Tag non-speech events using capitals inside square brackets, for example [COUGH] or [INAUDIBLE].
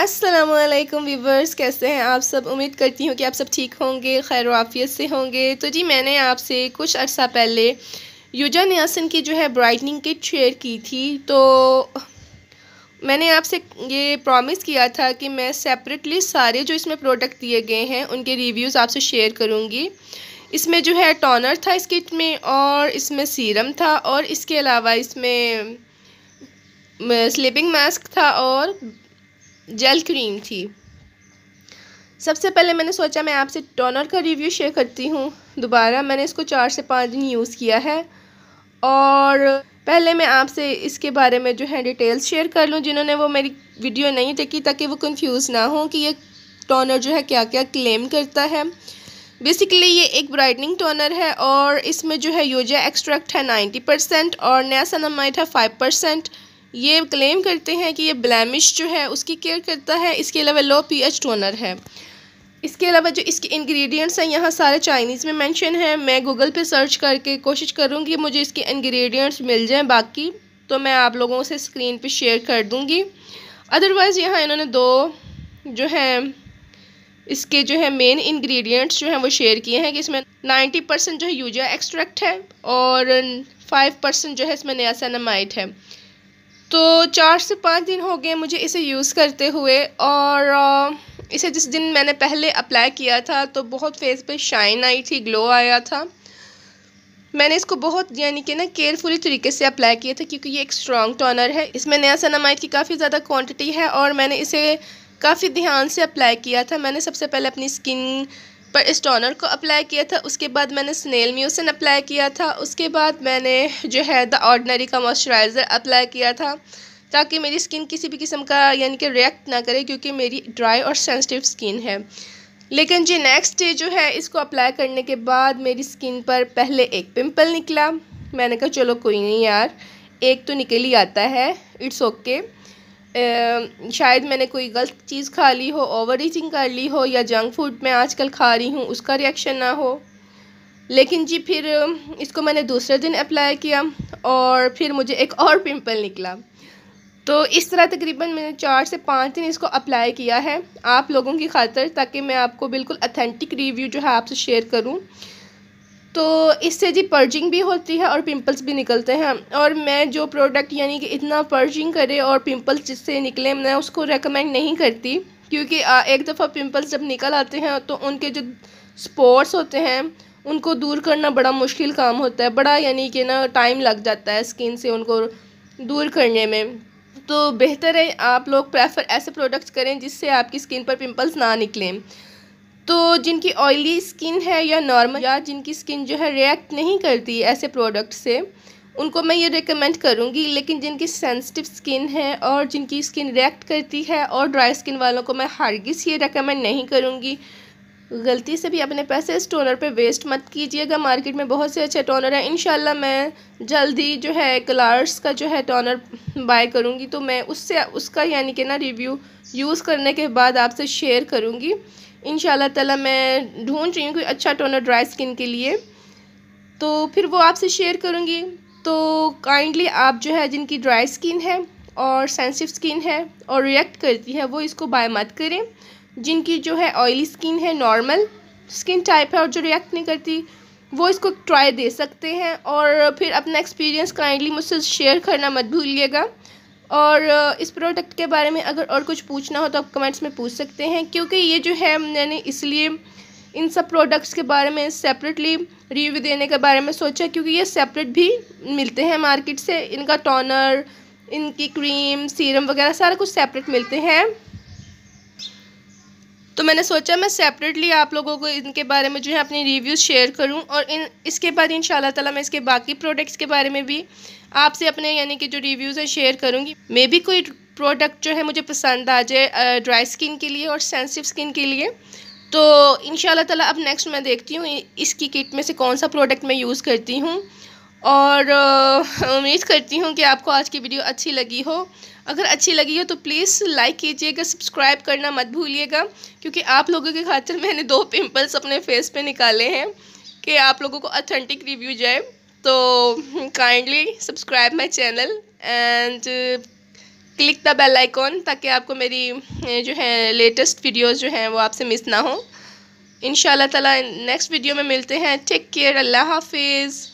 Aslam viewers कैसे हैं आप सब उम्मीद करती हूँ कि आप सब ठीक होंगे खैर वाफियत से होंगे तो जी मैंने आपसे कुछ अर्सा पहले यूजा न्यासन की जो है ब्राइटनिंग किट शेयर की थी तो मैंने आपसे ये प्रॉमिस किया था कि मैं सेपरेटली सारे जो इसमें प्रोडक्ट दिए गए हैं उनके रिव्यूज़ आपसे शेयर करूँगी इसमें जो है टोनर था इस किट में और इसमें सीरम था और इसके अलावा इसमें स्लीपिंग मास्क था और जेल क्रीम थी सबसे पहले मैंने सोचा मैं आपसे टोनर का रिव्यू शेयर करती हूँ दोबारा मैंने इसको चार से पाँच दिन यूज़ किया है और पहले मैं आपसे इसके बारे में जो है डिटेल्स शेयर कर लूँ जिन्होंने वो मेरी वीडियो नहीं देखी ताकि वो कंफ्यूज ना हो कि ये टोनर जो है क्या क्या क्लेम करता है बेसिकली ये एक ब्राइटनिंग टोनर है और इसमें जो है यूजा एक्सट्रैक्ट है नाइन्टी परसेंट और नया सनामाइट है फाइव परसेंट ये क्लेम करते हैं कि ये ब्लैमिश जो है उसकी केयर करता है इसके अलावा लो पीएच टोनर है इसके अलावा जो इसके इंग्रेडिएंट्स हैं यहाँ सारे चाइनीज़ में मेंशन हैं मैं गूगल पे सर्च करके कोशिश करूँगी मुझे इसके इंग्रेडिएंट्स मिल जाएं बाकी तो मैं आप लोगों से स्क्रीन पे शेयर कर दूँगी अदरवाइज़ यहाँ इन्होंने दो जो हैं इसके जो है मेन इंग्रेडिएंट्स जो हैं वो शेयर किए हैं कि इसमें नाइन्टी परसेंट जो है यूजिया एक्सट्रैक्ट है और फाइव परसेंट जो है इसमें नयासनामाइट है तो चार से पाँच दिन हो गए मुझे इसे यूज़ करते हुए और इसे जिस दिन मैंने पहले अप्लाई किया था तो बहुत फेस पे शाइन आई थी ग्लो आया था मैंने इसको बहुत यानी कि ना केयरफुली तरीके से अप्लाई किया था क्योंकि ये एक स्ट्रॉन्ग टॉनर है इसमें नया सनामाइट की काफ़ी ज़्यादा क्वांटिटी है और मैंने इसे काफ़ी ध्यान से अप्लाई किया था मैंने सबसे पहले अपनी स्किन पर इस टोनर को अप्लाई किया था उसके बाद मैंने स्नेल म्यूसन अप्लाई किया था उसके बाद मैंने जो है द ऑर्डनरी का मॉइस्चराइज़र अप्लाई किया था ताकि मेरी स्किन किसी भी किस्म का यानी कि रिएक्ट ना करे क्योंकि मेरी ड्राई और सेंसिटिव स्किन है लेकिन जी नेक्स्ट डे जो है इसको अप्लाई करने के बाद मेरी स्किन पर पहले एक पिंपल निकला मैंने कहा चलो कोई नहीं यार एक तो निकल ही आता है इट्स ओके okay. शायद मैंने कोई गलत चीज़ खा ली हो ओवर ईटिंग कर ली हो या जंक फूड मैं आजकल खा रही हूँ उसका रिएक्शन ना हो लेकिन जी फिर इसको मैंने दूसरे दिन अप्लाई किया और फिर मुझे एक और पिंपल निकला तो इस तरह तकरीबन मैंने चार से पाँच दिन इसको अप्लाई किया है आप लोगों की खातर ताकि मैं आपको बिल्कुल अथेंटिक रिव्यू जो है आपसे शेयर करूँ तो इससे जी पर्जिंग भी होती है और पिंपल्स भी निकलते हैं और मैं जो प्रोडक्ट यानी कि इतना पर्जिंग करे और पिंपल्स जिससे निकले मैं उसको रेकमेंड नहीं करती क्योंकि एक दफ़ा पिंपल्स जब निकल आते हैं तो उनके जो स्पॉट्स होते हैं उनको दूर करना बड़ा मुश्किल काम होता है बड़ा यानी कि ना टाइम लग जाता है स्किन से उनको दूर करने में तो बेहतर है आप लोग प्रेफर ऐसे प्रोडक्ट्स करें जिससे आपकी स्किन पर पिंपल्स ना निकलें तो जिनकी ऑयली स्किन है या नॉर्मल या जिनकी स्किन जो है रिएक्ट नहीं करती ऐसे प्रोडक्ट से उनको मैं ये रिकमेंड करूँगी लेकिन जिनकी सेंसिटिव स्किन है और जिनकी स्किन रिएक्ट करती है और ड्राई स्किन वालों को मैं हार्गिस ये रिकमेंड नहीं करूँगी गलती से भी अपने पैसे इस टोनर पे वेस्ट मत कीजिएगा मार्केट में बहुत से अच्छे टोनर हैं इन मैं जल्दी जो है कलार्स का जो है टोनर बाय करूँगी तो मैं उससे उसका यानी कि ना रिव्यू यूज़ करने के बाद आपसे शेयर करूँगी इन ताला मैं ढूंढ रही हूँ कोई अच्छा टोनर ड्राई स्किन के लिए तो फिर वो आपसे शेयर करूँगी तो काइंडली आप जो है जिनकी ड्राई स्किन है और सेंसिटिव स्किन है और रिएक्ट करती है वो इसको बाय मत करें जिनकी जो है ऑयली स्किन है नॉर्मल स्किन टाइप है और जो रिएक्ट नहीं करती वो इसको ट्राई दे सकते हैं और फिर अपना एक्सपीरियंस काइंडली मुझसे शेयर करना मत भूलिएगा और इस प्रोडक्ट के बारे में अगर और कुछ पूछना हो तो आप कमेंट्स में पूछ सकते हैं क्योंकि ये जो है मैंने इसलिए इन सब प्रोडक्ट्स के बारे में सेपरेटली रिव्यू देने के बारे में सोचा क्योंकि ये सेपरेट भी मिलते हैं मार्केट से इनका टोनर इनकी क्रीम सीरम वगैरह सारा कुछ सेपरेट मिलते हैं तो मैंने सोचा मैं सेपरेटली आप लोगों को इनके बारे में जो है अपनी रिव्यूज़ शेयर करूं और इन इसके बाद इन ताला मैं इसके बाकी प्रोडक्ट्स के बारे में भी आपसे अपने यानी कि जो रिव्यूज़ हैं शेयर करूंगी मे भी कोई प्रोडक्ट जो है मुझे पसंद आ जाए ड्राई स्किन के लिए और सेंसिटिव स्किन के लिए तो इन ताला अब नेक्स्ट मैं देखती हूँ इसकी किट में से कौन सा प्रोडक्ट मैं यूज़ करती हूँ और [LAUGHS] उम्मीद करती हूँ कि आपको आज की वीडियो अच्छी लगी हो अगर अच्छी लगी हो तो प्लीज़ लाइक कीजिएगा सब्सक्राइब करना मत भूलिएगा क्योंकि आप लोगों के खातिर मैंने दो पिंपल्स अपने फेस पे निकाले हैं कि आप लोगों को अथेंटिक रिव्यू जाए तो kindly subscribe my channel and click the bell icon ताकि आपको मेरी जो है लेटेस्ट वीडियोज़ जो हैं वो आपसे मिस ना हो इन ताला नेक्स्ट वीडियो में मिलते हैं टेक केयर अल्लाह हाफिज़